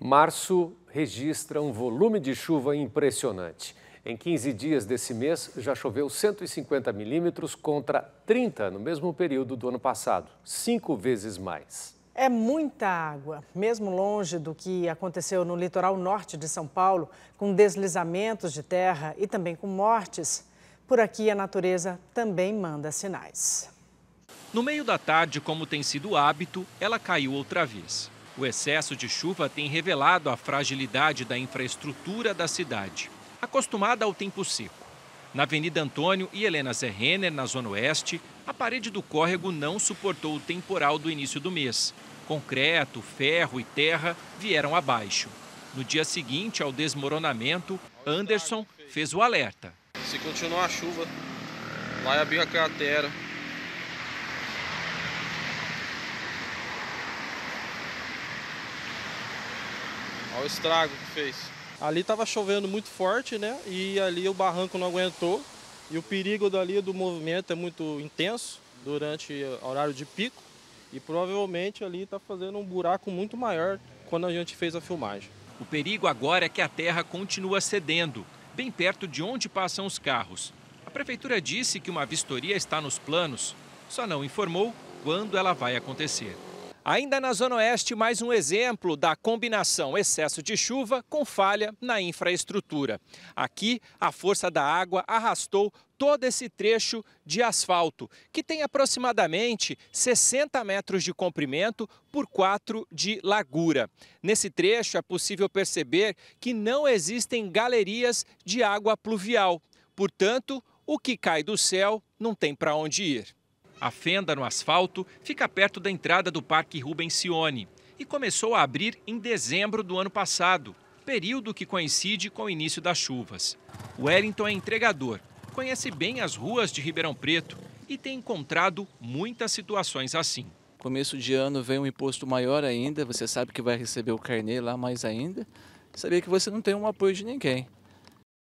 Março registra um volume de chuva impressionante. Em 15 dias desse mês, já choveu 150 milímetros contra 30 no mesmo período do ano passado, cinco vezes mais. É muita água, mesmo longe do que aconteceu no litoral norte de São Paulo, com deslizamentos de terra e também com mortes. Por aqui, a natureza também manda sinais. No meio da tarde, como tem sido hábito, ela caiu outra vez. O excesso de chuva tem revelado a fragilidade da infraestrutura da cidade, acostumada ao tempo seco. Na Avenida Antônio e Helena Zerrener, na Zona Oeste, a parede do córrego não suportou o temporal do início do mês. Concreto, ferro e terra vieram abaixo. No dia seguinte ao desmoronamento, Anderson fez o alerta. Se continuar a chuva, vai abrir a cratera, Olha o estrago que fez. Ali estava chovendo muito forte, né? E ali o barranco não aguentou. E o perigo dali do movimento é muito intenso durante o eh, horário de pico. E provavelmente ali está fazendo um buraco muito maior quando a gente fez a filmagem. O perigo agora é que a terra continua cedendo, bem perto de onde passam os carros. A prefeitura disse que uma vistoria está nos planos, só não informou quando ela vai acontecer. Ainda na Zona Oeste, mais um exemplo da combinação excesso de chuva com falha na infraestrutura. Aqui, a força da água arrastou todo esse trecho de asfalto, que tem aproximadamente 60 metros de comprimento por 4 de largura. Nesse trecho é possível perceber que não existem galerias de água pluvial, portanto, o que cai do céu não tem para onde ir. A fenda no asfalto fica perto da entrada do Parque Rubens Rubensione e começou a abrir em dezembro do ano passado, período que coincide com o início das chuvas. Wellington é entregador, conhece bem as ruas de Ribeirão Preto e tem encontrado muitas situações assim. Começo de ano vem um imposto maior ainda, você sabe que vai receber o carnê lá mais ainda. Sabia que você não tem um apoio de ninguém.